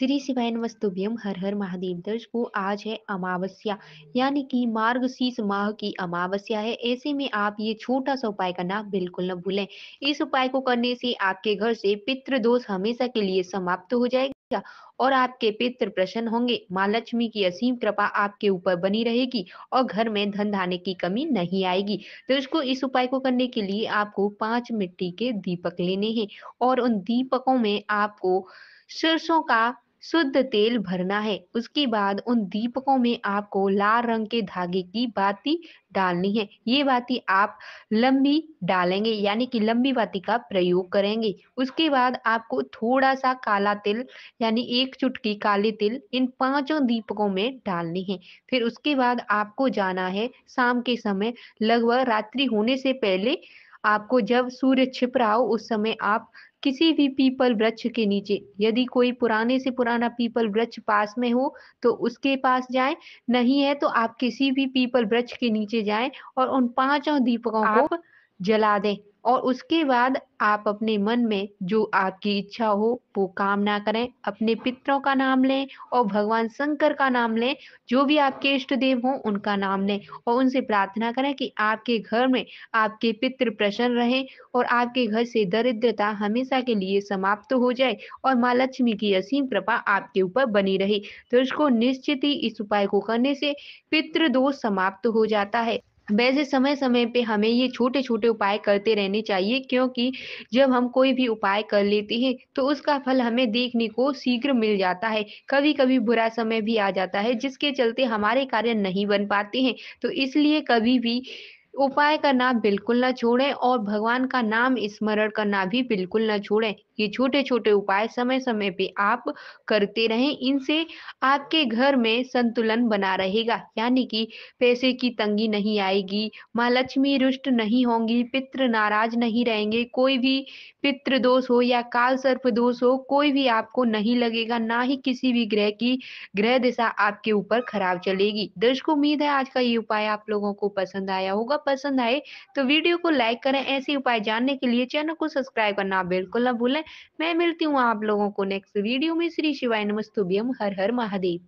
श्री शिवाय नमस्तुभ्यम हर हर महादेव दर्श को आज है अमावस्या यानी कि मार्ग शीर्ष माह की अमावस्या है ऐसे में आप ये छोटा सा उपाय करना बिल्कुल न भूलें इस उपाय को करने से आपके घर से पितृ दोष हमेशा के लिए समाप्त हो जाएगा और आपके पितृ प्रसन्न होंगे माँ लक्ष्मी की असीम कृपा आपके ऊपर बनी रहेगी और घर में धन धाने की कमी नहीं आएगी तो इसको इस उपाय को करने के लिए आपको पांच मिट्टी के दीपक लेने हैं और उन दीपकों में आपको सरसों का शुद्ध तेल भरना है उसके बाद उन दीपकों में आपको लाल रंग के धागे की बाती डालनी है ये बाती आप लंबी डालेंगे यानी कि लंबी बाती का प्रयोग करेंगे उसके बाद आपको थोड़ा सा काला तिल यानी एक चुटकी काली तिल इन पांचों दीपकों में डालनी है फिर उसके बाद आपको जाना है शाम के समय लगभग रात्रि होने से पहले आपको जब सूर्य छिप रहा हो उस समय आप किसी भी पीपल वृक्ष के नीचे यदि कोई पुराने से पुराना पीपल वृक्ष पास में हो तो उसके पास जाएं नहीं है तो आप किसी भी पीपल वृक्ष के नीचे जाएं और उन पांचों दीपकों को जला दें और उसके बाद आप अपने मन में जो आपकी इच्छा हो वो कामना करें अपने पितरों का नाम लें और भगवान शंकर का नाम लें जो भी आपके इष्ट देव हों उनका नाम लें और उनसे प्रार्थना करें कि आपके घर में आपके पितृ प्रसन्न रहें और आपके घर से दरिद्रता हमेशा के लिए समाप्त हो जाए और माँ लक्ष्मी की असीम कृपा आपके ऊपर बनी रहे तो इसको निश्चित ही इस उपाय को करने से पितृदोष समाप्त हो जाता है वैसे समय समय पे हमें ये छोटे छोटे उपाय करते रहने चाहिए क्योंकि जब हम कोई भी उपाय कर लेते हैं तो उसका फल हमें देखने को शीघ्र मिल जाता है कभी कभी बुरा समय भी आ जाता है जिसके चलते हमारे कार्य नहीं बन पाते हैं तो इसलिए कभी भी उपाय करना बिल्कुल न छोड़े और भगवान का नाम स्मरण करना भी बिल्कुल न छोड़े ये छोटे छोटे उपाय समय समय पे आप करते रहें इनसे आपके घर में संतुलन बना रहेगा यानी कि पैसे की तंगी नहीं आएगी माँ लक्ष्मी रुष्ट नहीं होंगी पित्र नाराज नहीं रहेंगे कोई भी पित्र दोष हो या काल सर्प दोष हो कोई भी आपको नहीं लगेगा ना ही किसी भी ग्रह की ग्रह दिशा आपके ऊपर खराब चलेगी दर्शकों उम्मीद है आज का ये उपाय आप लोगों को पसंद आया होगा पसंद आए तो वीडियो को लाइक करें ऐसे उपाय जानने के लिए चैनल को सब्सक्राइब करना बिल्कुल ना भूलें मैं मिलती हूँ आप लोगों को नेक्स्ट वीडियो में श्री शिवाय नमस्तुभ्यम हर हर महादेव